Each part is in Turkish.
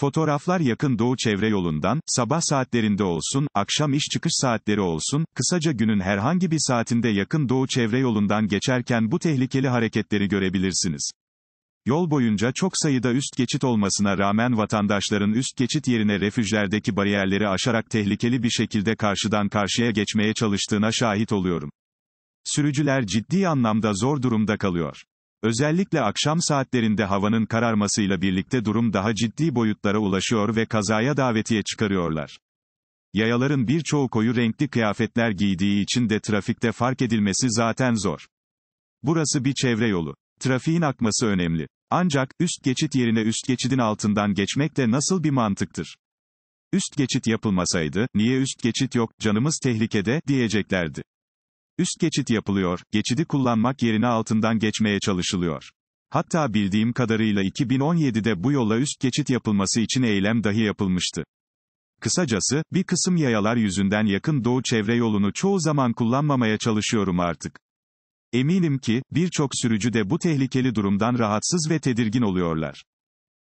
Fotoğraflar yakın doğu çevre yolundan, sabah saatlerinde olsun, akşam iş çıkış saatleri olsun, kısaca günün herhangi bir saatinde yakın doğu çevre yolundan geçerken bu tehlikeli hareketleri görebilirsiniz. Yol boyunca çok sayıda üst geçit olmasına rağmen vatandaşların üst geçit yerine refüjlerdeki bariyerleri aşarak tehlikeli bir şekilde karşıdan karşıya geçmeye çalıştığına şahit oluyorum. Sürücüler ciddi anlamda zor durumda kalıyor. Özellikle akşam saatlerinde havanın kararmasıyla birlikte durum daha ciddi boyutlara ulaşıyor ve kazaya davetiye çıkarıyorlar. Yayaların birçoğu koyu renkli kıyafetler giydiği için de trafikte fark edilmesi zaten zor. Burası bir çevre yolu. Trafiğin akması önemli. Ancak, üst geçit yerine üst geçidin altından geçmek de nasıl bir mantıktır? Üst geçit yapılmasaydı, niye üst geçit yok, canımız tehlikede, diyeceklerdi. Üst geçit yapılıyor, geçidi kullanmak yerine altından geçmeye çalışılıyor. Hatta bildiğim kadarıyla 2017'de bu yola üst geçit yapılması için eylem dahi yapılmıştı. Kısacası, bir kısım yayalar yüzünden yakın doğu çevre yolunu çoğu zaman kullanmamaya çalışıyorum artık. Eminim ki, birçok sürücü de bu tehlikeli durumdan rahatsız ve tedirgin oluyorlar.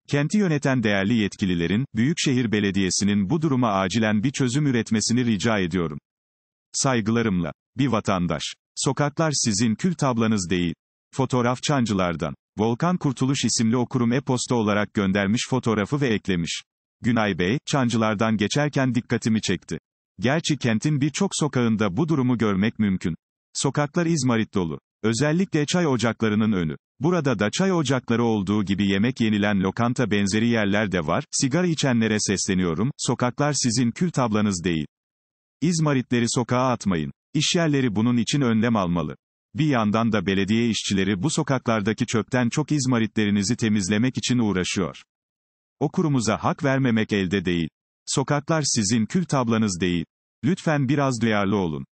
Kenti yöneten değerli yetkililerin, Büyükşehir Belediyesi'nin bu duruma acilen bir çözüm üretmesini rica ediyorum. Saygılarımla. Bir vatandaş. Sokaklar sizin kül tablanız değil. Fotoğrafçancılardan. Volkan Kurtuluş isimli okurum e-posta olarak göndermiş fotoğrafı ve eklemiş. Günay Bey, çancılardan geçerken dikkatimi çekti. Gerçi kentin birçok sokağında bu durumu görmek mümkün. Sokaklar izmarit dolu. Özellikle çay ocaklarının önü. Burada da çay ocakları olduğu gibi yemek yenilen lokanta benzeri yerler de var, sigara içenlere sesleniyorum, sokaklar sizin kül tablanız değil. İzmaritleri sokağa atmayın. İşyerleri bunun için önlem almalı. Bir yandan da belediye işçileri bu sokaklardaki çöpten çok izmaritlerinizi temizlemek için uğraşıyor. O kurumuza hak vermemek elde değil. Sokaklar sizin kül tablanız değil. Lütfen biraz duyarlı olun.